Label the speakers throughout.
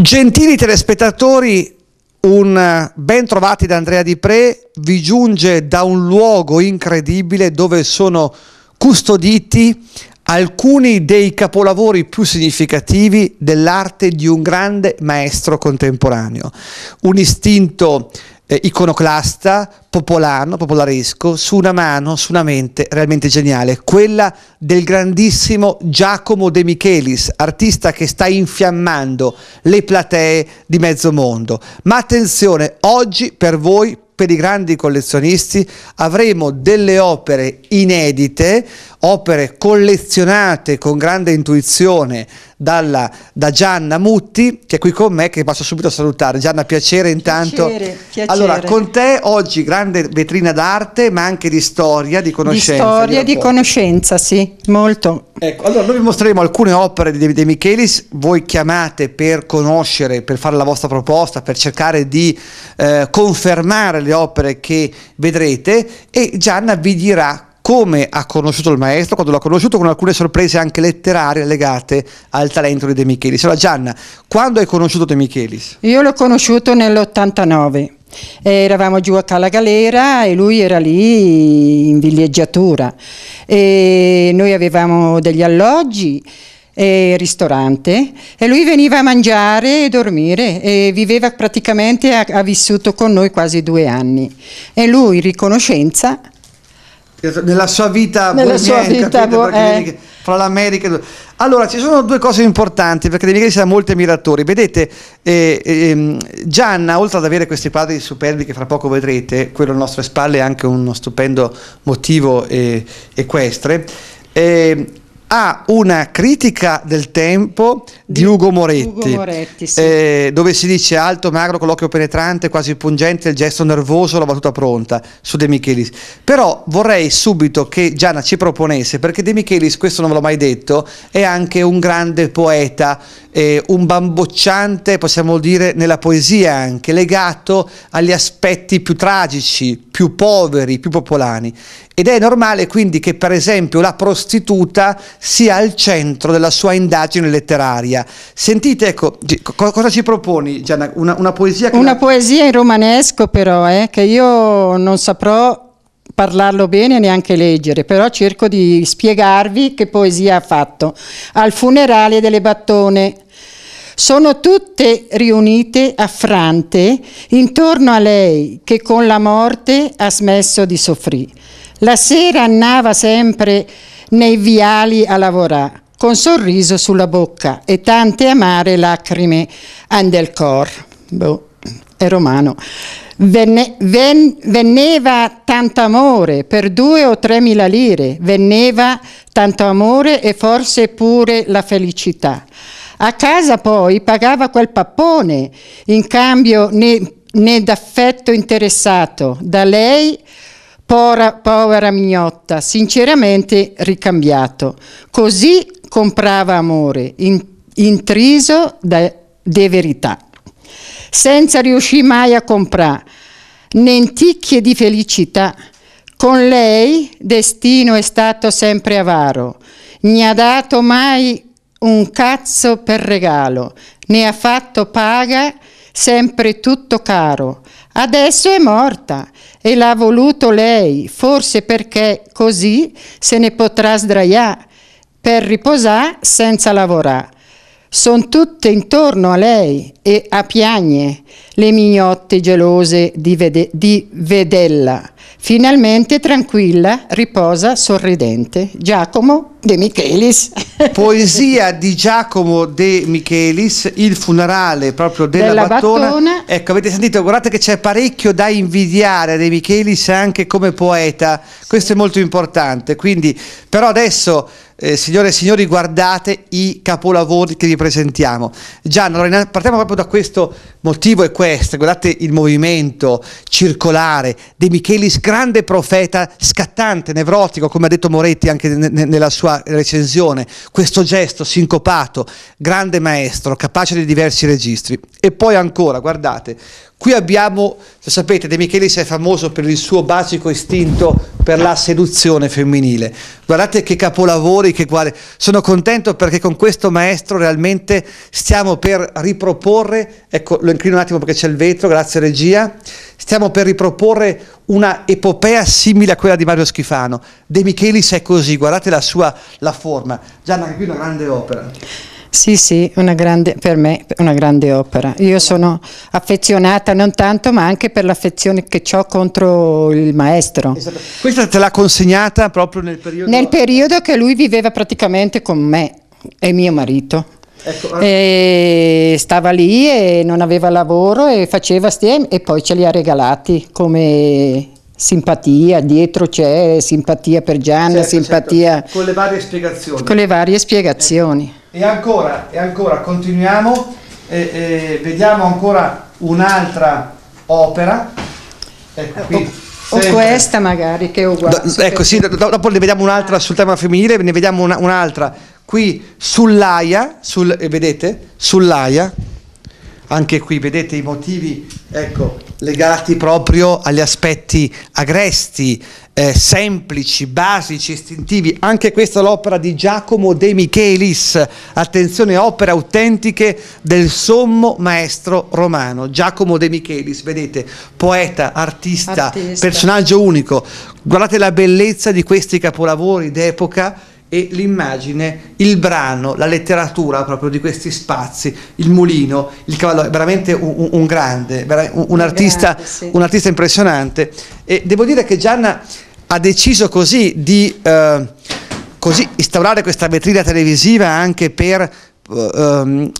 Speaker 1: Gentili telespettatori, un eh, ben trovati da Andrea Di Pre vi giunge da un luogo incredibile dove sono custoditi alcuni dei capolavori più significativi dell'arte di un grande maestro contemporaneo. Un istinto eh, iconoclasta, popolano, popolaresco, su una mano, su una mente realmente geniale, quella del grandissimo Giacomo De Michelis, artista che sta infiammando le platee di mezzo mondo. Ma attenzione, oggi per voi, per i grandi collezionisti, avremo delle opere inedite, opere collezionate con grande intuizione dalla, da Gianna Mutti, che è qui con me, che passo subito a salutare. Gianna, piacere intanto. Piacere, piacere. Allora, con te oggi grande vetrina d'arte, ma anche di storia, di conoscenza. Di storia, di,
Speaker 2: conoscenza, sì, molto.
Speaker 1: Ecco, allora noi vi mostreremo alcune opere di De Michelis, voi chiamate per conoscere, per fare la vostra proposta, per cercare di eh, confermare le opere che vedrete e Gianna vi dirà come ha conosciuto il maestro, quando l'ha conosciuto, con alcune sorprese anche letterarie legate al talento di De Michelis. Allora Gianna, quando hai conosciuto De Michelis?
Speaker 2: Io l'ho conosciuto nell'89. eravamo giù a Cala Galera e lui era lì in villeggiatura e noi avevamo degli alloggi e ristorante e lui veniva a mangiare e dormire e viveva praticamente, ha, ha vissuto con noi quasi due anni e lui riconoscenza
Speaker 1: nella sua vita nella bohemian, sua vita bo- eh. fra l'America allora ci sono due cose importanti perché devi chiedere a molti ammiratori vedete eh, eh, Gianna oltre ad avere questi padri superbi che fra poco vedrete quello alle nostre spalle è anche uno stupendo motivo eh, equestre eh, a una critica del tempo di, di Ugo Moretti, Ugo Moretti sì. eh, dove si dice alto, magro, con l'occhio penetrante, quasi pungente, il gesto nervoso, la battuta pronta su De Michelis. Però vorrei subito che Gianna ci proponesse, perché De Michelis, questo non ve l'ho mai detto, è anche un grande poeta, eh, un bambocciante, possiamo dire, nella poesia anche, legato agli aspetti più tragici, più poveri, più popolani. Ed è normale quindi che per esempio la prostituta sia al centro della sua indagine letteraria. Sentite, ecco, cosa ci proponi Gianna? Una, una poesia? Che una la...
Speaker 2: poesia in romanesco però, eh, che io non saprò parlarlo bene neanche leggere, però cerco di spiegarvi che poesia ha fatto. Al funerale delle battone. Sono tutte riunite, affrante, intorno a lei che con la morte ha smesso di soffrire. La sera annava sempre nei viali a lavorare, con sorriso sulla bocca e tante amare lacrime del cor. Boh, è romano. Venne, ven, venneva tanto amore per due o tre mila lire, venneva tanto amore e forse pure la felicità. A casa poi pagava quel pappone, in cambio né, né d'affetto interessato, da lei Pora, povera mignotta, sinceramente ricambiato. Così comprava amore, in, intriso di verità. Senza riuscì mai a comprare, nenticchie di felicità. Con lei destino è stato sempre avaro, ne ha dato mai un cazzo per regalo, ne ha fatto paga sempre tutto caro. Adesso è morta e l'ha voluto lei, forse perché così se ne potrà sdraiare per riposare senza lavorare. Sono tutte intorno a lei e a piagne le mignotte gelose di, vede di Vedella. Finalmente tranquilla
Speaker 1: riposa sorridente Giacomo De Michelis. Poesia di Giacomo De Michelis, il funerale proprio della, della Battona. Battona. Ecco, avete sentito, guardate che c'è parecchio da invidiare De Michelis anche come poeta. Questo sì. è molto importante. Quindi, però adesso eh, signore e signori guardate i capolavori che vi presentiamo. Gian, allora, partiamo proprio da questo motivo è questo, guardate il movimento circolare De Michelis, grande profeta scattante, nevrotico, come ha detto Moretti anche nella sua recensione, questo gesto sincopato, grande maestro, capace di diversi registri. E poi ancora, guardate, qui abbiamo, lo sapete, De Michelis è famoso per il suo basico istinto per la seduzione femminile. Guardate che capolavori, che guarda. Sono contento perché con questo maestro realmente stiamo per riproporre, ecco, lo inclino un attimo perché c'è il vetro, grazie regia, stiamo per riproporre una epopea simile a quella di Mario Schifano. De Michelis è così, guardate la sua la forma. Gianna, anche qui una grande opera.
Speaker 2: Sì, sì, una grande, per me una grande opera. Io sono affezionata non tanto, ma anche per l'affezione che ho contro il maestro. Esatto.
Speaker 1: Questa te l'ha consegnata proprio nel periodo? Nel
Speaker 2: periodo che lui viveva praticamente con me e mio marito. Ecco, e stava lì e non aveva lavoro e faceva stem e poi ce li ha regalati come simpatia, dietro c'è simpatia per Gianna, certo, certo. simpatia... Certo. Con le
Speaker 1: varie spiegazioni. Con
Speaker 2: le varie spiegazioni.
Speaker 1: E, ancora, e ancora, continuiamo, e, e vediamo ancora un'altra opera. Ecco eh, qui. O Sempre. questa
Speaker 2: magari che è uguale. Do, ecco sì, do,
Speaker 1: dopo ne vediamo un'altra sul tema femminile, ne vediamo una, un'altra qui sull'aia, sul, eh, vedete, sull'aia, anche qui vedete i motivi ecco, legati proprio agli aspetti agresti, eh, semplici, basici, istintivi. Anche questa è l'opera di Giacomo De Michelis, attenzione, opere autentiche del sommo maestro romano. Giacomo De Michelis, vedete, poeta, artista. artista. personaggio unico. Guardate la bellezza di questi capolavori d'epoca e l'immagine, il brano, la letteratura proprio di questi spazi, il mulino, il cavallo, è veramente un, un grande, un, un, artista, un, artista, impressionante. E devo dire che Gianna ha deciso così di eh, così instaurare questa vetrina televisiva anche per eh, ehm,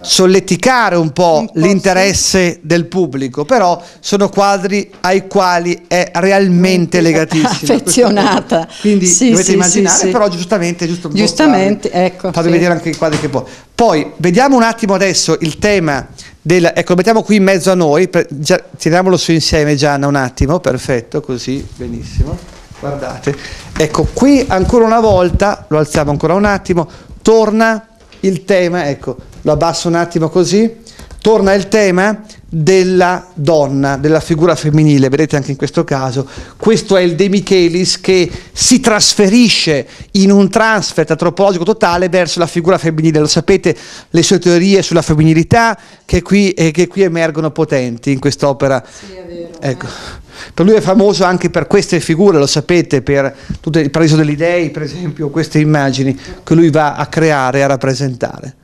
Speaker 1: solleticare un po', un po l'interesse sì. del pubblico, però sono quadri ai quali è realmente legatissima. Affezionata. Quindi sì, dovete sì, immaginare, però giustamente, giusto un giustamente,
Speaker 2: po ecco, fate vedere anche
Speaker 1: i quadri che può. Poi vediamo un attimo adesso il tema del, ecco, mettiamo qui in mezzo a noi, per, già, tiriamolo su insieme Gianna un attimo, perfetto, così, benissimo. Guardate, ecco qui ancora una volta, lo alziamo ancora un attimo, torna il tema, ecco, lo abbasso un attimo così, torna il tema della donna, della figura femminile, vedete anche in questo caso, questo è il De Michelis che si trasferisce in un transfert antropologico totale verso la figura femminile, lo sapete le sue teorie sulla femminilità che qui, eh, che qui emergono potenti in quest'opera. Sì, è vero. Ecco. Eh per lui è famoso anche per queste figure, lo sapete, per tutto il paradiso degli dei, per esempio, queste immagini che lui va a creare, a rappresentare.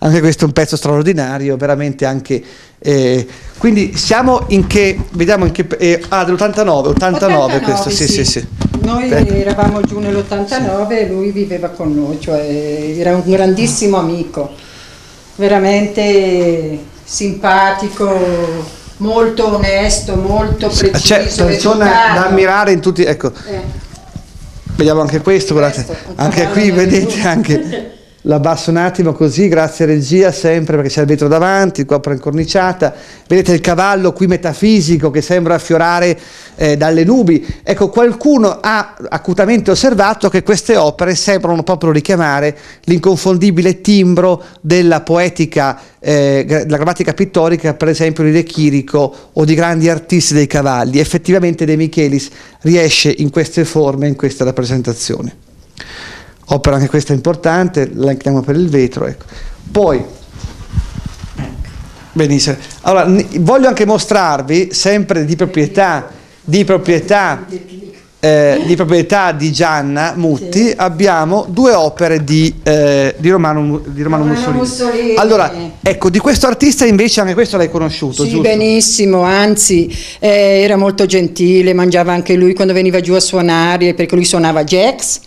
Speaker 1: Anche questo è un pezzo straordinario, veramente anche... Eh, quindi siamo in che... Vediamo in che... Eh, ah, dell'89, 89, 89 questo, sì, sì, sì. sì.
Speaker 2: Noi Beh. eravamo giù nell'89 e sì. lui viveva con noi, cioè era un grandissimo amico, veramente simpatico, molto onesto, molto preciso. C'è cioè, persona da ammirare
Speaker 1: in tutti, ecco. Eh. Vediamo anche questo, questo guardate, anche qui vedete anche l'abbasso un attimo così, grazie regia sempre perché c'è il vetro davanti, qua è incorniciata, vedete il cavallo qui metafisico che sembra affiorare eh, dalle nubi, ecco qualcuno ha acutamente osservato che queste opere sembrano proprio richiamare l'inconfondibile timbro della poetica, eh, della grammatica pittorica per esempio di De Chirico o di grandi artisti dei cavalli, effettivamente De Michelis riesce in queste forme, in questa rappresentazione opera anche questa importante, la chiamo per il vetro. Ecco. Poi, benissimo, allora voglio anche mostrarvi sempre di proprietà, di proprietà, eh, di, proprietà di, Gianna Mutti, abbiamo due opere di, eh, di Romano, di Romano Mussolini. Mussolini. Allora, ecco, di questo artista invece anche questo l'hai conosciuto, sì, giusto?
Speaker 2: benissimo, anzi eh, era molto gentile, mangiava anche lui quando veniva giù a suonare, perché lui suonava jazz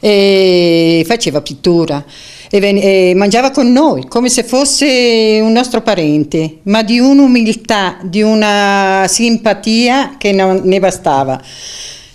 Speaker 2: e faceva pittura e, ven- e mangiava con noi come se fosse un nostro parente, ma di un'umiltà, di una simpatia che non ne bastava.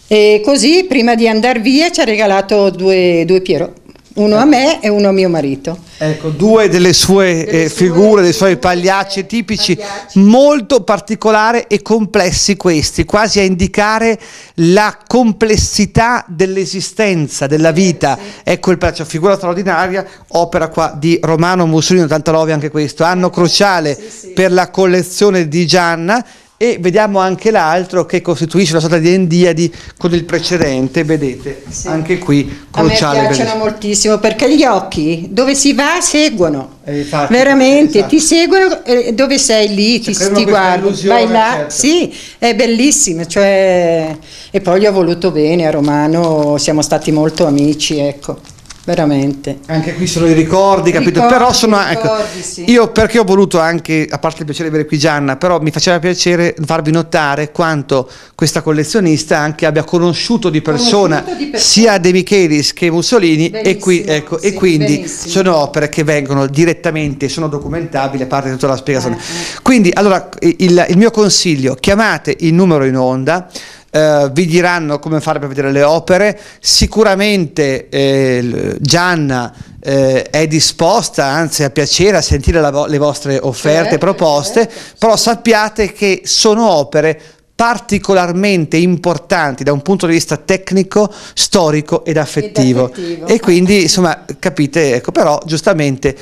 Speaker 2: E così prima di andare via ci ha regalato due, due Piero uno a ecco. me e uno a mio marito.
Speaker 1: Ecco, due delle sue delle eh, figure, dei suoi pagliacci tipici, pagliacci. molto particolari e complessi questi, quasi a indicare la complessità dell'esistenza, della vita. sì. Ecco il pagliaccio, figura straordinaria, opera qua di Romano Mussolini, Tantalovi anche questo, anno cruciale sì, sì. per la collezione di Gianna e vediamo anche l'altro che costituisce una sorta di endiadi con il precedente, vedete, sì. anche qui cruciale. A me piacciono
Speaker 2: moltissimo perché gli occhi dove si va seguono,
Speaker 1: eh, infatti, veramente, esatto. ti
Speaker 2: seguono eh, dove sei lì, ti, cioè, ti guardano, vai là, certo. sì, è bellissimo, cioè... e poi gli ho voluto bene a Romano, siamo stati molto amici, ecco veramente. Anche qui
Speaker 1: sono i ricordi, capito? Ricordi, però sono ecco, ricordi, ecco, sì. io perché ho voluto anche, a parte il piacere di avere qui Gianna, però mi faceva piacere farvi notare quanto questa collezionista anche abbia conosciuto di persona, conosciuto di persona. sia De Michelis che Mussolini e, qui, ecco, sì, e quindi benissimo. sono opere che vengono direttamente, sono documentabili a parte tutta la spiegazione. Eh, eh. Quindi allora il, il mio consiglio, chiamate il numero in onda eh, vi diranno come fare per vedere le opere, sicuramente eh, Gianna eh, è disposta, anzi a piacere, a sentire vo le vostre offerte, certo, proposte, certo. però sappiate che sono opere particolarmente importanti da un punto di vista tecnico, storico ed affettivo. Ed affettivo. E quindi insomma capite, ecco, però giustamente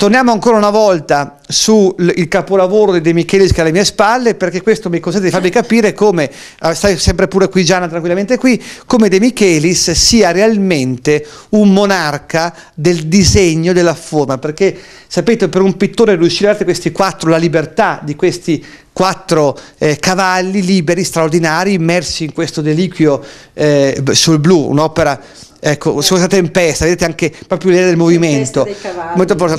Speaker 1: Torniamo ancora una volta sul capolavoro di De Michelis che è alle mie spalle, perché questo mi consente di farvi capire come, eh, stai sempre pure qui Gianna tranquillamente qui, come De Michelis sia realmente un monarca del disegno, della forma, perché sapete per un pittore riuscire a dare questi quattro, la libertà di questi quattro eh, cavalli liberi, straordinari, immersi in questo deliquio eh, sul blu, un'opera Ecco, su questa tempesta, vedete anche proprio l'idea del movimento.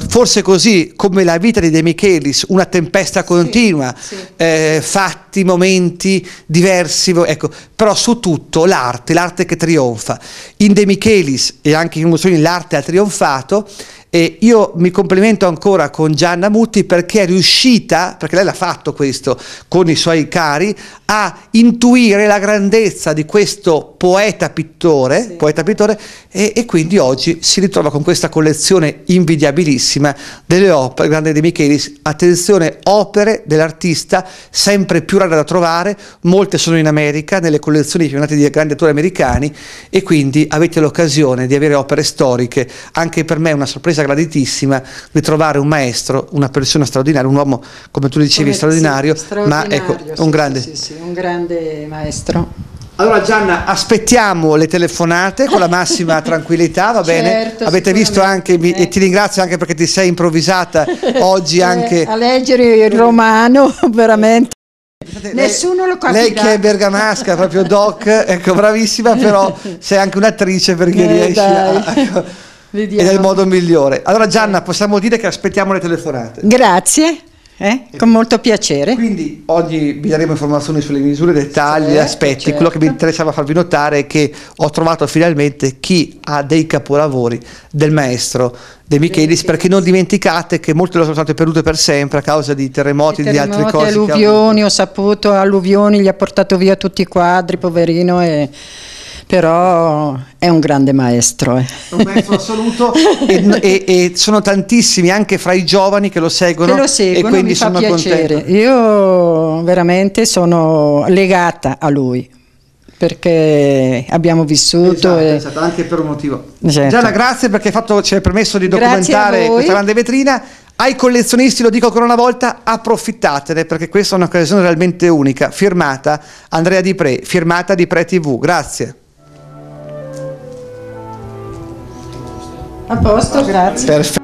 Speaker 1: Forse così, come la vita di De Michelis, una tempesta continua, sì, sì. Eh, fatti, momenti diversi, ecco, però su tutto l'arte, l'arte che trionfa. In De Michelis e anche in Mussolini l'arte ha trionfato e io mi complimento ancora con Gianna Mutti perché è riuscita, perché lei l'ha fatto questo con i suoi cari, a intuire la grandezza di questo poeta pittore, sì. poeta pittore e, e, quindi oggi si ritrova con questa collezione invidiabilissima delle opere, grande di Michelis, attenzione, opere dell'artista sempre più rare da trovare, molte sono in America, nelle collezioni chiamate di grandi attori americani e quindi avete l'occasione di avere opere storiche, anche per me è una sorpresa sorpresa graditissima di trovare un maestro, una persona straordinaria, un uomo come tu dicevi come straordinario, sì, straordinario, ma ecco, sì, un, grande... Sì,
Speaker 2: un grande maestro.
Speaker 1: Allora Gianna, aspettiamo le telefonate con la massima tranquillità, va bene? Certo, Avete visto anche, eh. e ti ringrazio anche perché ti sei improvvisata oggi eh, anche... A
Speaker 2: leggere il romano, veramente. Lei, Nessuno lo capirà. Lei che è
Speaker 1: bergamasca, proprio doc, ecco, bravissima, però sei anche un'attrice perché eh, riesci dai. a... Ecco, Vediamo. Ed è il modo migliore. Allora Gianna, possiamo dire che aspettiamo le telefonate.
Speaker 2: Grazie. Eh? con molto piacere.
Speaker 1: Quindi oggi vi daremo informazioni sulle misure, dettagli, certo, aspetti. Certo. Quello che mi interessava farvi notare è che ho trovato finalmente chi ha dei capolavori del maestro De Michelis, perché non dimenticate che molte lo sono state perdute per sempre a causa di terremoti e di altre cose. alluvioni,
Speaker 2: ho saputo, alluvioni, gli ha portato via tutti i quadri, poverino. E però è un grande maestro. Eh.
Speaker 1: Un maestro assoluto e, e, e, sono tantissimi anche fra i giovani che lo seguono. Che lo seguono e quindi sono piacere. Contento. Io
Speaker 2: veramente sono legata a lui perché abbiamo
Speaker 1: vissuto. Esatto, e... esatto anche per un motivo. Certo. Gianna, grazie perché fatto, ci hai permesso di documentare questa grande vetrina. Ai collezionisti, lo dico ancora una volta, approfittatene perché questa è un'occasione realmente unica. Firmata Andrea Di Pre, firmata Di Pre TV. Grazie. A posto, grazie. Perfetto.